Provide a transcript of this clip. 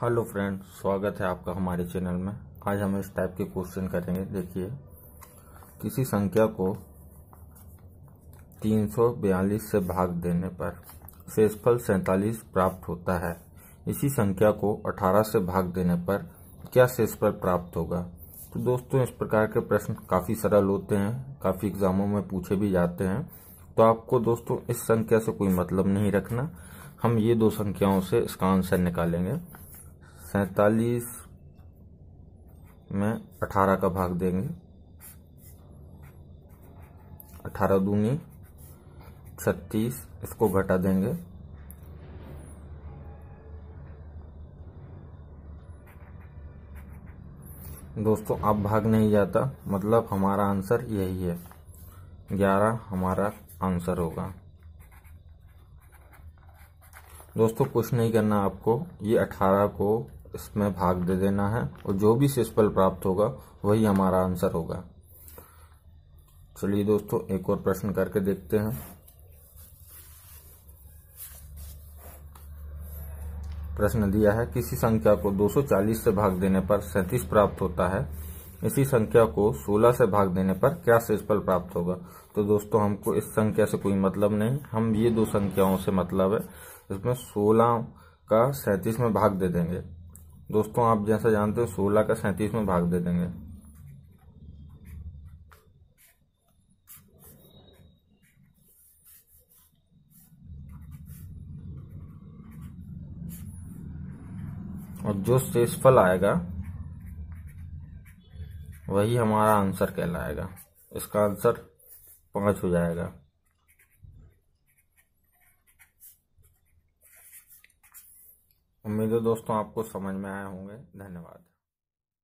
hello friend स्वागत है आपका हमारे चैनल में आज हम इस टाइप के क्वेश्चन करेंगे देखिए किसी संख्या को तीन से भाग देने पर शेषफल सैतालीस प्राप्त होता है इसी संख्या को 18 से भाग देने पर क्या शेषफल प्राप्त होगा तो दोस्तों इस प्रकार के प्रश्न काफ़ी सरल होते हैं काफ़ी एग्जामों में पूछे भी जाते हैं तो आपको दोस्तों इस संख्या से कोई मतलब नहीं रखना हम ये दो संख्याओं से इसका आंसर निकालेंगे सैतालीस में अठारह का भाग देंगे अठारह दूनी छत्तीस इसको घटा देंगे दोस्तों अब भाग नहीं जाता मतलब हमारा आंसर यही है ग्यारह हमारा आंसर होगा दोस्तों कुछ नहीं करना आपको ये अठारह को इसमें भाग दे देना है और जो भी शेषफल प्राप्त होगा वही हमारा आंसर होगा चलिए दोस्तों एक और प्रश्न करके देखते हैं प्रश्न दिया है किसी संख्या को 240 से भाग देने पर सैतीस प्राप्त होता है इसी संख्या को 16 से भाग देने पर क्या शेषफल प्राप्त होगा तो दोस्तों हमको इस संख्या से कोई मतलब नहीं हम ये दो संख्याओं से मतलब है इसमें 16 का सैतीस में भाग दे देंगे दोस्तों आप जैसा जानते हो सोलह का सैंतीस में भाग दे देंगे और जो शेषफल आएगा वही हमारा आंसर कहलाएगा इसका आंसर पांच हो जाएगा उम्मीद है दोस्तों आपको समझ में आए होंगे धन्यवाद